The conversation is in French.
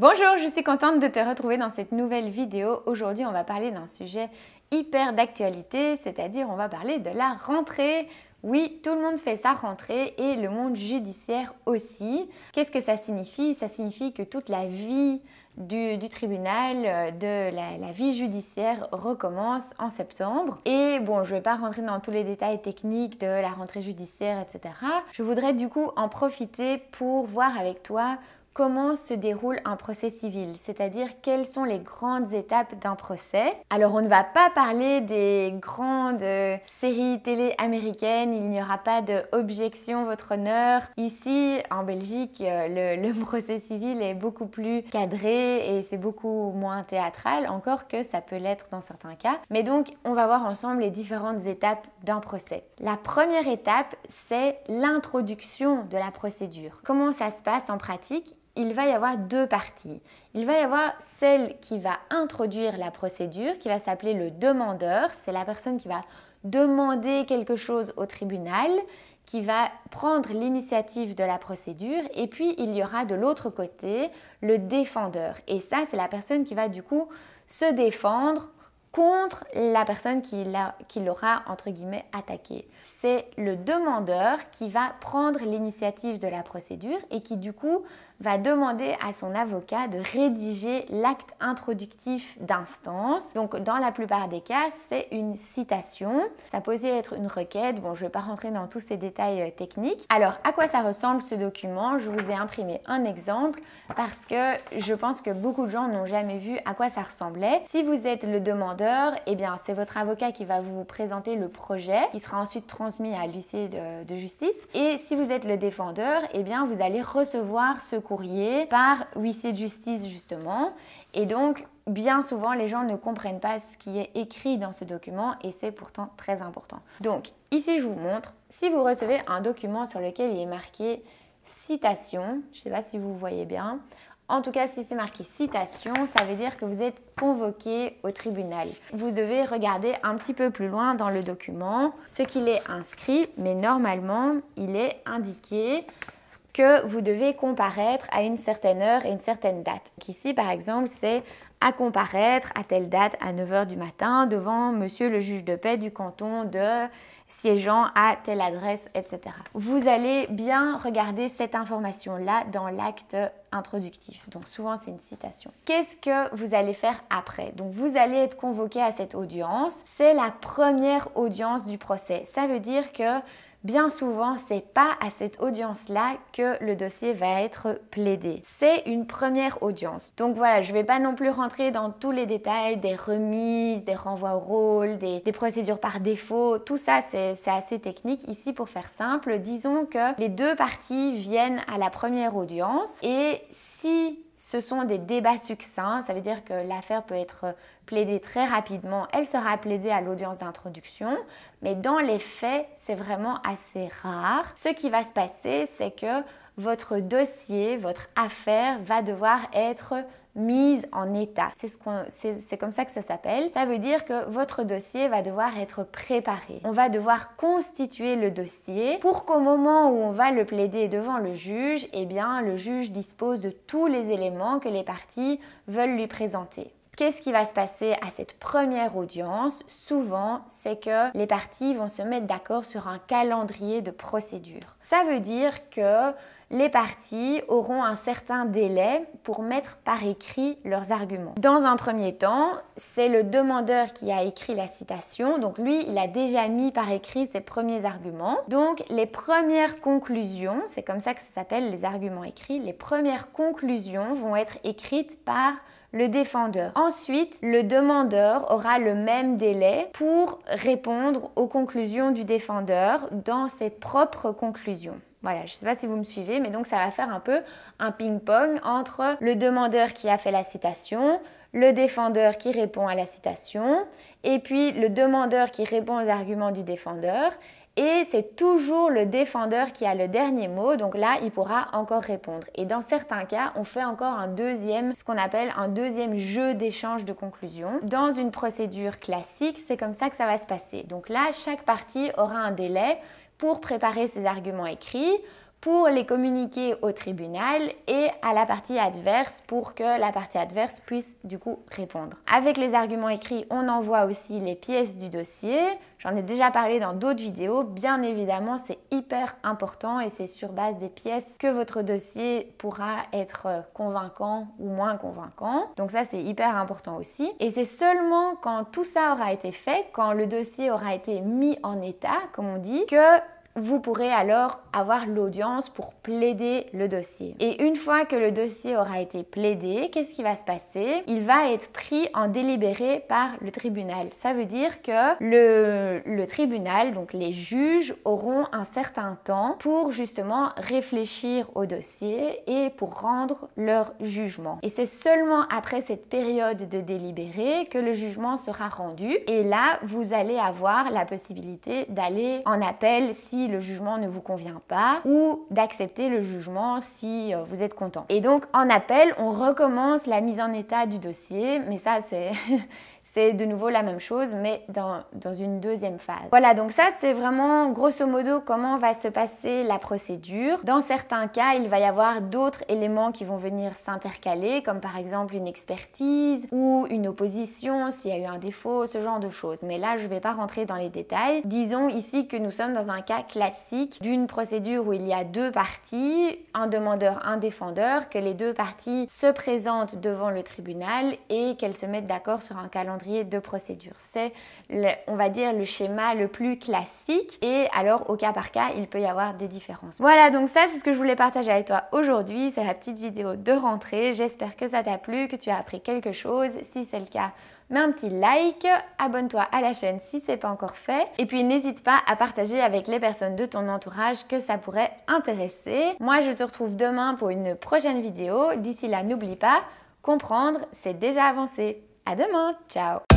Bonjour, je suis contente de te retrouver dans cette nouvelle vidéo. Aujourd'hui, on va parler d'un sujet hyper d'actualité, c'est-à-dire on va parler de la rentrée. Oui, tout le monde fait sa rentrée et le monde judiciaire aussi. Qu'est-ce que ça signifie Ça signifie que toute la vie du, tribunal, euh, de la, la, vie judiciaire recommence en septembre. Et bon, je ne vais pas rentrer dans tous les détails techniques de la rentrée judiciaire, etc. Je voudrais du coup en profiter pour voir avec toi comment se déroule un procès civil, c'est-à-dire quelles sont les grandes étapes d'un procès. Alors on ne va pas parler des grandes euh, séries télé américaines, il n'y aura pas de objection votre honneur. Ici en Belgique, euh, le, le procès civil est beaucoup plus cadré et c'est beaucoup moins théâtral, encore que ça peut l'être dans certains cas. Mais donc on va voir ensemble les différentes étapes d'un procès. La première étape, c'est l'introduction de la procédure. Comment ça se passe en pratique il va y avoir deux parties. Il va y avoir celle qui va introduire la procédure, qui va s'appeler le demandeur. C'est la personne qui va demander quelque chose au tribunal, qui va prendre l'initiative de la procédure. Et puis, il y aura de l'autre côté le défendeur. Et ça, c'est la personne qui va du coup se défendre contre la personne qui l'aura entre guillemets attaqué. C'est le demandeur qui va prendre l'initiative de la procédure et qui du coup va demander à son avocat de rédiger l'acte introductif d'instance. Donc dans la plupart des cas, c'est une citation. Ça posait être une requête. Bon, je ne vais pas rentrer dans tous ces détails euh, techniques. Alors, à quoi ça ressemble ce document Je vous ai imprimé un exemple parce que je pense que beaucoup de gens n'ont jamais vu à quoi ça ressemblait. Si vous êtes le demandeur, eh bien, c'est votre avocat qui va vous présenter le projet, qui sera ensuite transmis à l'huissier de, justice. Et si vous êtes le défendeur, eh bien, vous allez recevoir ce courrier par huissier de justice justement. Et donc, bien souvent, les gens ne comprennent pas ce qui est écrit dans ce document et c'est pourtant très important. Donc, ici, je vous montre, si vous recevez un document sur lequel il est marqué citation, je sais pas si vous voyez bien, en tout cas, si c'est marqué citation, ça veut dire que vous êtes convoqué au tribunal. Vous devez regarder un petit peu plus loin dans le document ce qu'il est inscrit, mais normalement, il est indiqué que vous devez comparaître à une certaine heure et une certaine date. ici, par exemple, c'est à comparaître à telle date à 9h du matin devant monsieur le juge de paix du canton de siégeant à telle adresse, etc. Vous allez bien regarder cette information-là dans l'acte introductif. Donc souvent c'est une citation. Qu'est-ce que vous allez faire après Donc vous allez être convoqué à cette audience. C'est la première audience du procès. Ça veut dire que bien souvent, c'est pas à cette audience-là que le dossier va être plaidé. C'est une première audience. Donc voilà, je vais pas non plus rentrer dans tous les détails des remises, des renvois au rôle, des, des procédures par défaut. Tout ça, c'est assez technique. Ici, pour faire simple, disons que les deux parties viennent à la première audience et si ce sont des débats succincts, ça veut dire que l'affaire peut être plaidée très rapidement, elle sera plaidée à l'audience d'introduction, mais dans les faits, c'est vraiment assez rare. Ce qui va se passer, c'est que votre dossier, votre affaire va devoir être mise en état. C'est ce comme ça que ça s'appelle. Ça veut dire que votre dossier va devoir être préparé. On va devoir constituer le dossier pour qu'au moment où on va le plaider devant le juge, eh bien, le juge dispose de tous les éléments que les parties veulent lui présenter. Qu'est-ce qui va se passer à cette première audience Souvent, c'est que les parties vont se mettre d'accord sur un calendrier de procédure. Ça veut dire que les parties auront un certain délai pour mettre par écrit leurs arguments. Dans un premier temps, c'est le demandeur qui a écrit la citation, donc lui, il a déjà mis par écrit ses premiers arguments. Donc les premières conclusions, c'est comme ça que ça s'appelle les arguments écrits, les premières conclusions vont être écrites par le défendeur. Ensuite, le demandeur aura le même délai pour répondre aux conclusions du défendeur dans ses propres conclusions. Voilà, je ne sais pas si vous me suivez, mais donc ça va faire un peu un ping-pong entre le demandeur qui a fait la citation, le défendeur qui répond à la citation, et puis le demandeur qui répond aux arguments du défendeur, et c'est toujours le défendeur qui a le dernier mot, donc là, il pourra encore répondre. Et dans certains cas, on fait encore un deuxième, ce qu'on appelle un deuxième jeu d'échange de conclusion. Dans une procédure classique, c'est comme ça que ça va se passer. Donc là, chaque partie aura un délai pour préparer ses arguments écrits, pour les communiquer au tribunal et à la partie adverse pour que la partie adverse puisse du coup répondre. Avec les arguments écrits, on envoie aussi les pièces du dossier. J'en ai déjà parlé dans d'autres vidéos. Bien évidemment, c'est hyper important et c'est sur base des pièces que votre dossier pourra être euh, convaincant ou moins convaincant. Donc ça, c'est hyper important aussi. Et c'est seulement quand tout ça aura été fait, quand le dossier aura été mis en état, comme on dit, que vous pourrez alors avoir l'audience pour plaider le dossier. Et une fois que le dossier aura été plaidé, qu'est-ce qui va se passer Il va être pris en délibéré par le tribunal. Ça veut dire que le, le, tribunal, donc les juges, auront un certain temps pour justement réfléchir au dossier et pour rendre leur jugement. Et c'est seulement après cette période de délibéré que le jugement sera rendu. Et là, vous allez avoir la possibilité d'aller en appel si le jugement ne vous convient pas ou d'accepter le jugement si euh, vous êtes content. Et donc en appel, on recommence la mise en état du dossier, mais ça c'est C'est de nouveau la même chose, mais dans, dans une deuxième phase. Voilà, donc ça, c'est vraiment grosso modo comment va se passer la procédure. Dans certains cas, il va y avoir d'autres éléments qui vont venir s'intercaler, comme par exemple une expertise ou une opposition s'il y a eu un défaut, ce genre de choses. Mais là, je ne vais pas rentrer dans les détails. Disons ici que nous sommes dans un cas classique d'une procédure où il y a deux parties, un demandeur, un défendeur, que les deux parties se présentent devant le tribunal et qu'elles se mettent d'accord sur un calendrier de procédure. C'est, on va dire, le schéma le plus classique et alors au cas par cas, il peut y avoir des différences. Voilà, donc ça, c'est ce que je voulais partager avec toi aujourd'hui. C'est la petite vidéo de rentrée. J'espère que ça t'a plu, que tu as appris quelque chose. Si c'est le cas, mets un petit like, abonne-toi à la chaîne si c'est pas encore fait et puis n'hésite pas à partager avec les personnes de ton entourage que ça pourrait intéresser. Moi, je te retrouve demain pour une prochaine vidéo. D'ici là, n'oublie pas, comprendre, c'est déjà avancé. À demain, ciao